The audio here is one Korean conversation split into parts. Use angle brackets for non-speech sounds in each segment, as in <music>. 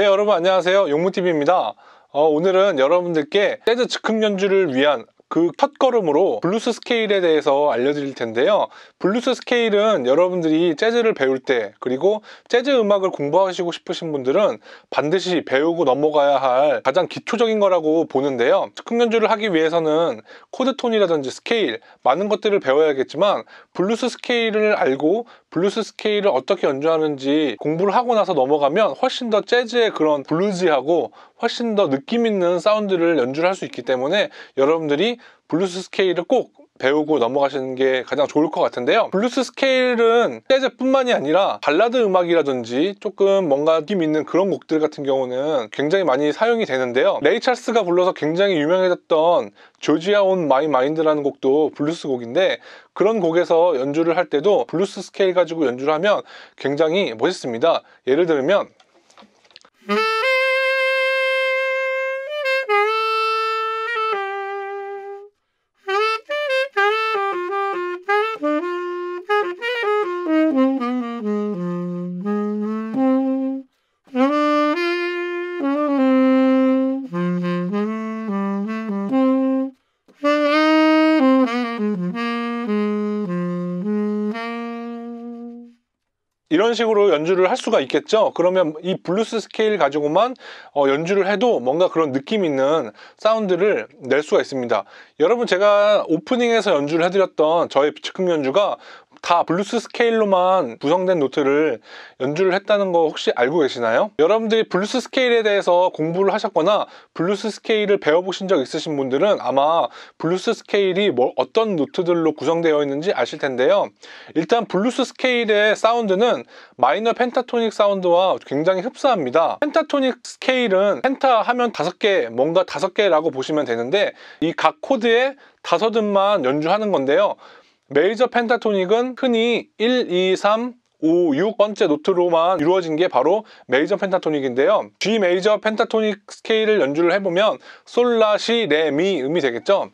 네 여러분 안녕하세요 용무TV입니다 어, 오늘은 여러분들께 재즈 즉흥 연주를 위한 그 첫걸음으로 블루스 스케일에 대해서 알려드릴 텐데요. 블루스 스케일은 여러분들이 재즈를 배울 때 그리고 재즈 음악을 공부하시고 싶으신 분들은 반드시 배우고 넘어가야 할 가장 기초적인 거라고 보는데요. 즉흥 연주를 하기 위해서는 코드톤이라든지 스케일 많은 것들을 배워야겠지만 블루스 스케일을 알고 블루스 스케일을 어떻게 연주하는지 공부를 하고 나서 넘어가면 훨씬 더 재즈의 그런 블루지하고 훨씬 더 느낌 있는 사운드를 연주할수 있기 때문에 여러분들이 블루스 스케일을 꼭 배우고 넘어가시는 게 가장 좋을 것 같은데요. 블루스 스케일은 재즈뿐만이 아니라 발라드 음악이라든지 조금 뭔가 느낌 있는 그런 곡들 같은 경우는 굉장히 많이 사용이 되는데요. 레이 찰스가 불러서 굉장히 유명해졌던 조지아 온 마이 마인드라는 곡도 블루스 곡인데 그런 곡에서 연주를 할 때도 블루스 스케일 가지고 연주를 하면 굉장히 멋있습니다. 예를 들면 이런 식으로 연주를 할 수가 있겠죠 그러면 이 블루스 스케일 가지고만 어, 연주를 해도 뭔가 그런 느낌 있는 사운드를 낼 수가 있습니다 여러분 제가 오프닝에서 연주를 해드렸던 저의 비 즉흥 연주가 다 블루스 스케일로만 구성된 노트를 연주를 했다는 거 혹시 알고 계시나요? 여러분들이 블루스 스케일에 대해서 공부를 하셨거나 블루스 스케일을 배워보신 적 있으신 분들은 아마 블루스 스케일이 뭐 어떤 노트들로 구성되어 있는지 아실 텐데요. 일단 블루스 스케일의 사운드는 마이너 펜타토닉 사운드와 굉장히 흡사합니다. 펜타토닉 스케일은 펜타 하면 다섯 개, 뭔가 다섯 개라고 보시면 되는데 이 각 코드에 다섯 음만 연주하는 건데요. 메이저 펜타토닉은 흔히 1, 2, 3, 5, 6번째 노트로만 이루어진 게 바로 메이저 펜타토닉인데요. G 메이저 펜타토닉 스케일을 연주를 해보면 솔, 라, 시, 레, 미 음이 되겠죠?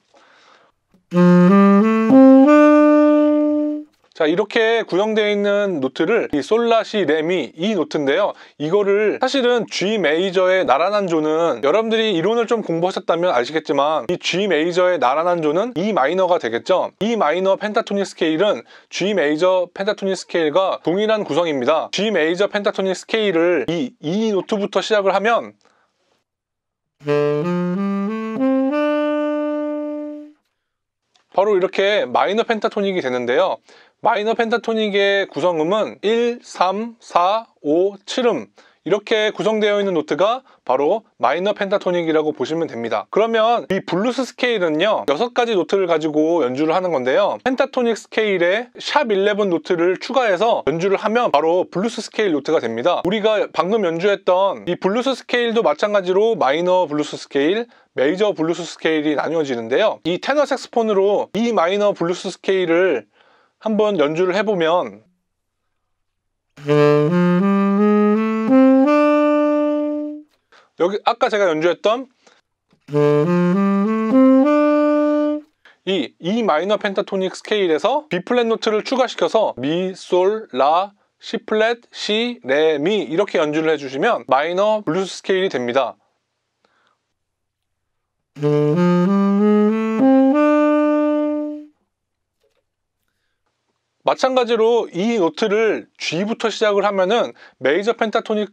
자 이렇게 구형되어 있는 노트를 이 솔라시 레미 이 노트인데요 이거를 사실은 G 메이저의 나란한조는 여러분들이 이론을 좀 공부하셨다면 아시겠지만 이 G 메이저의 나란한조는 E 마이너가 되겠죠 E 마이너 펜타토닉 스케일은 G 메이저 펜타토닉 스케일과 동일한 구성입니다 G 메이저 펜타토닉 스케일을 이 E 노트부터 시작을 하면 바로 이렇게 마이너 펜타토닉이 되는데요 마이너 펜타토닉의 구성음은 1, 3, 4, 5, 7음 이렇게 구성되어 있는 노트가 바로 마이너 펜타토닉이라고 보시면 됩니다. 그러면 이 블루스 스케일은요. 6가지 노트를 가지고 연주를 하는 건데요. 펜타토닉 스케일에 샵 11 노트를 추가해서 연주를 하면 바로 블루스 스케일 노트가 됩니다. 우리가 방금 연주했던 이 블루스 스케일도 마찬가지로 마이너 블루스 스케일, 메이저 블루스 스케일이 나뉘어지는데요. 이 테너 색스폰으로 이 마이너 블루스 스케일을 한번 연주를 해보면 여기 아까 제가 연주했던 이 E 마이너 펜타토닉 스케일에서 B 플랫 노트를 추가시켜서 미, 솔, 라, C 플랫, C, 레, 네, 미 이렇게 연주를 해주시면 마이너 블루스 스케일이 됩니다. 마찬가지로 이 노트를 G부터 시작을 하면은 메이저 펜타토닉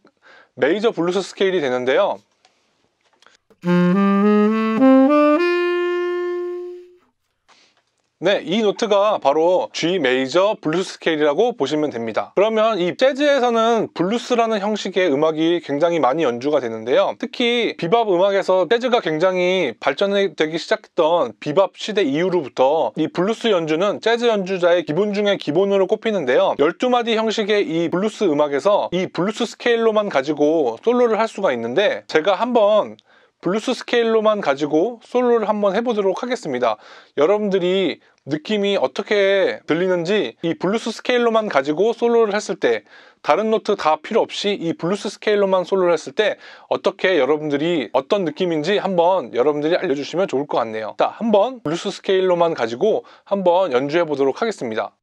메이저 블루스 스케일이 되는데요. 음. 네, 이 노트가 바로 G 메이저 블루스 스케일이라고 보시면 됩니다. 그러면 이 재즈에서는 블루스라는 형식의 음악이 굉장히 많이 연주가 되는데요. 특히 비밥 음악에서 재즈가 굉장히 발전되기 시작했던 비밥 시대 이후로부터 이 블루스 연주는 재즈 연주자의 기본 중에 기본으로 꼽히는데요. 12마디 형식의 이 블루스 음악에서 이 블루스 스케일로만 가지고 솔로를 할 수가 있는데 제가 한번 블루스 스케일로만 가지고 솔로를 한번 해보도록 하겠습니다. 여러분들이 느낌이 어떻게 들리는지 이 블루스 스케일로만 가지고 솔로를 했을 때 다른 노트 다 필요 없이 이 블루스 스케일로만 솔로를 했을 때 어떻게 여러분들이 어떤 느낌인지 한번 여러분들이 알려주시면 좋을 것 같네요 자 한번 블루스 스케일로만 가지고 한번 연주해 보도록 하겠습니다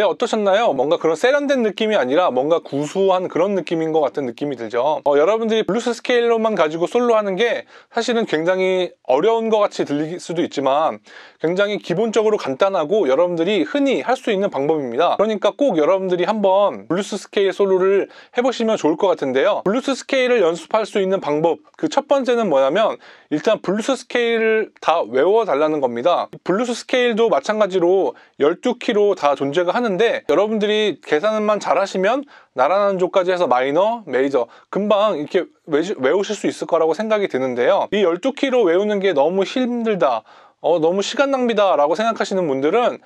네, 어떠셨나요? 뭔가 그런 세련된 느낌이 아니라 뭔가 구수한 그런 느낌인 것 같은 느낌이 들죠. 어, 여러분들이 블루스 스케일로만 가지고 솔로 하는 게 사실은 굉장히 어려운 것 같이 들릴 수도 있지만 굉장히 기본적으로 간단하고 여러분들이 흔히 할 수 있는 방법입니다. 그러니까 꼭 여러분들이 한번 블루스 스케일 솔로를 해보시면 좋을 것 같은데요. 블루스 스케일을 연습할 수 있는 방법 그 첫 번째는 뭐냐면 일단 블루스 스케일을 다 외워달라는 겁니다. 블루스 스케일도 마찬가지로 12키로 다 존재가 하는 하는데 여러분들이 계산만 잘하시면 나란한 조까지 해서 마이너, 메이저 금방 이렇게 외우실 수 있을 거라고 생각이 드는데요. 이 12키로 외우는 게 너무 힘들다, 어, 너무 시간 낭비다 라고 생각하시는 분들은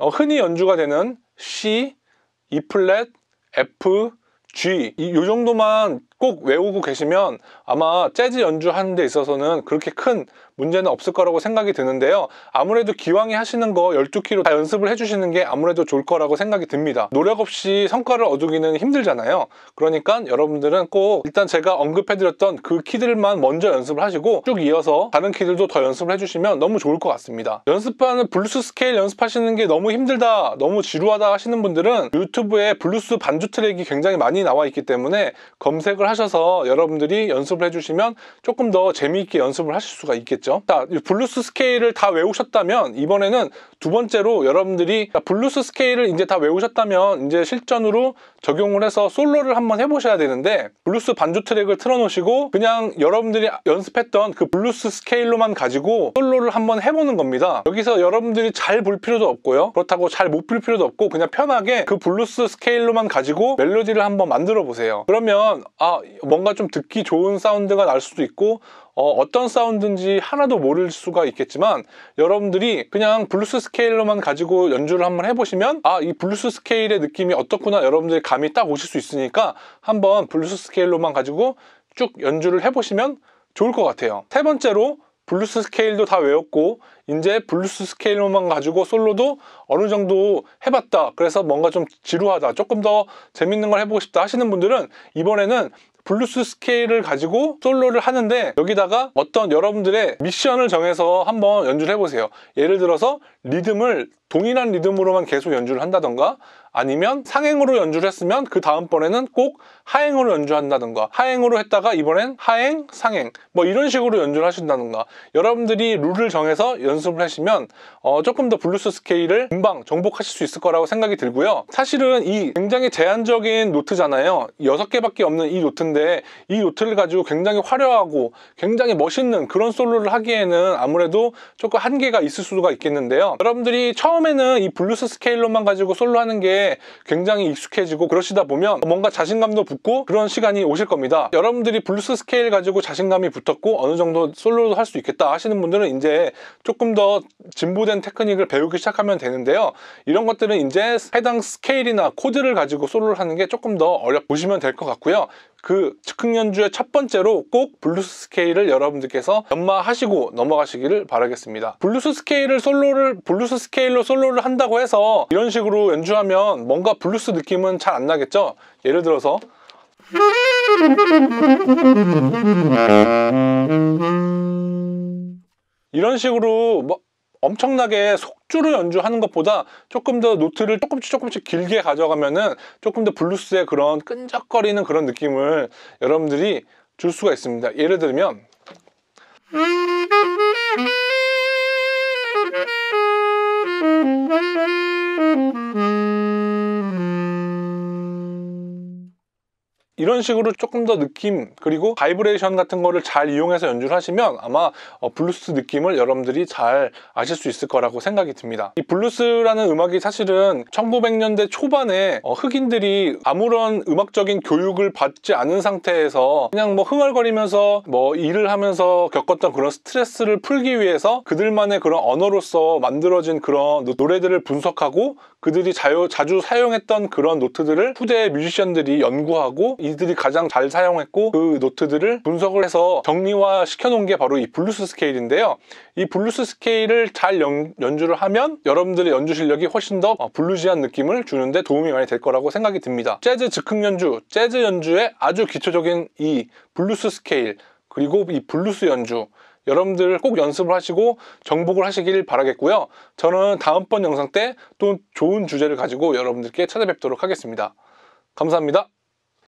어, 흔히 연주가 되는 C, E 플랫, F, G 이, 요 정도만 꼭 외우고 계시면 아마 재즈 연주하는 데 있어서는 그렇게 큰 문제는 없을 거라고 생각이 드는데요. 아무래도 기왕이 하시는 거 12키로 다 연습을 해주시는 게 아무래도 좋을 거라고 생각이 듭니다. 노력 없이 성과를 얻기는 으 힘들잖아요. 그러니까 여러분들은 꼭 일단 제가 언급해드렸던 그 키들만 먼저 연습을 하시고 쭉 이어서 다른 키들도 더 연습을 해주시면 너무 좋을 것 같습니다. 연습하는 블루스 스케일 연습하시는 게 너무 힘들다, 너무 지루하다 하시는 분들은 유튜브에 블루스 반주 트랙이 굉장히 많이 나와 있기 때문에 검색을 하셔서 여러분들이 연습을 해주시면 조금 더 재미있게 연습을 하실 수가 있겠죠. 있죠. 자, 블루스 스케일을 다 외우셨다면 이번에는 두 번째로 여러분들이 그러니까 블루스 스케일을 이제 다 외우셨다면 이제 실전으로 적용을 해서 솔로를 한번 해보셔야 되는데 블루스 반주 트랙을 틀어놓으시고 그냥 여러분들이 연습했던 그 블루스 스케일로만 가지고 솔로를 한번 해보는 겁니다. 여기서 여러분들이 잘 볼 필요도 없고요. 그렇다고 잘못필 필요도 없고 그냥 편하게 그 블루스 스케일로만 가지고 멜로디를 한번 만들어 보세요. 그러면 아 뭔가 좀 듣기 좋은 사운드가 날 수도 있고 어, 어떤 사운드인지 하나도 모를 수가 있겠지만 여러분들이 그냥 블루스 스케일로만 가지고 연주를 한번 해보시면 아 이 블루스 스케일의 느낌이 어떻구나 여러분들의 감이 딱 오실 수 있으니까 한번 블루스 스케일로만 가지고 쭉 연주를 해보시면 좋을 것 같아요 세 번째로 블루스 스케일도 다 외웠고 이제 블루스 스케일로만 가지고 솔로도 어느 정도 해봤다 그래서 뭔가 좀 지루하다 조금 더 재밌는 걸 해보고 싶다 하시는 분들은 이번에는 블루스 스케일을 가지고 솔로를 하는데 여기다가 어떤 여러분들의 미션을 정해서 한번 연주를 해보세요. 예를 들어서 리듬을 동일한 리듬으로만 계속 연주를 한다던가 아니면 상행으로 연주를 했으면 그 다음번에는 꼭 하행으로 연주한다던가 하행으로 했다가 이번엔 하행, 상행 뭐 이런 식으로 연주를 하신다던가 여러분들이 룰을 정해서 연습을 하시면 어 조금 더 블루스 스케일을 금방 정복하실 수 있을 거라고 생각이 들고요 사실은 이 굉장히 제한적인 노트잖아요 6개밖에 없는 이 노트인데 이 노트를 가지고 굉장히 화려하고 굉장히 멋있는 그런 솔로를 하기에는 아무래도 조금 한계가 있을 수가 있겠는데요 여러분들이 처음에는 이 블루스 스케일로만 가지고 솔로 하는 게 굉장히 익숙해지고 그러시다 보면 뭔가 자신감도 붙고 그런 시간이 오실 겁니다. 여러분들이 블루스 스케일 가지고 자신감이 붙었고 어느 정도 솔로도 할 수 있겠다 하시는 분들은 이제 조금 더 진보된 테크닉을 배우기 시작하면 되는데요. 이런 것들은 이제 해당 스케일이나 코드를 가지고 솔로를 하는 게 조금 더 어렵 보시면 될 것 같고요. 그 즉흥 연주의 첫 번째로 꼭 블루스 스케일을 여러분들께서 연마하시고 넘어가시기를 바라겠습니다. 블루스 스케일을 솔로를 블루스 스케일로 솔로를 한다고 해서 이런 식으로 연주하면 뭔가 블루스 느낌은 잘 안 나겠죠? 예를 들어서 이런 식으로 뭐 엄청나게 속 척주를 연주하는 것보다 조금 더 노트를 조금씩 조금씩 길게 가져가면은 조금 더 블루스의 그런 끈적거리는 그런 느낌을 여러분들이 줄 수가 있습니다. 예를 들면 <laughs> 이런 식으로 조금 더 느낌 그리고 바이브레이션 같은 거를 잘 이용해서 연주를 하시면 아마 어, 블루스 느낌을 여러분들이 잘 아실 수 있을 거라고 생각이 듭니다 이 블루스라는 음악이 사실은 1900년대 초반에 어, 흑인들이 아무런 음악적인 교육을 받지 않은 상태에서 그냥 뭐 흥얼거리면서 뭐 일을 하면서 겪었던 그런 스트레스를 풀기 위해서 그들만의 그런 언어로서 만들어진 그런 노래들을 분석하고 그들이 자유, 자주 사용했던 그런 노트들을 후대 뮤지션들이 연구하고 이들이 가장 잘 사용했고 그 노트들을 분석을 해서 정리화 시켜놓은 게 바로 이 블루스 스케일인데요. 이 블루스 스케일을 잘 연, 연주를 하면 여러분들의 연주 실력이 훨씬 더 어, 블루지한 느낌을 주는데 도움이 많이 될 거라고 생각이 듭니다. 재즈 즉흥 연주, 재즈 연주의 아주 기초적인 이 블루스 스케일 그리고 이 블루스 연주 여러분들 꼭 연습을 하시고 정복을 하시길 바라겠고요. 저는 다음번 영상 때 또 좋은 주제를 가지고 여러분들께 찾아뵙도록 하겠습니다. 감사합니다.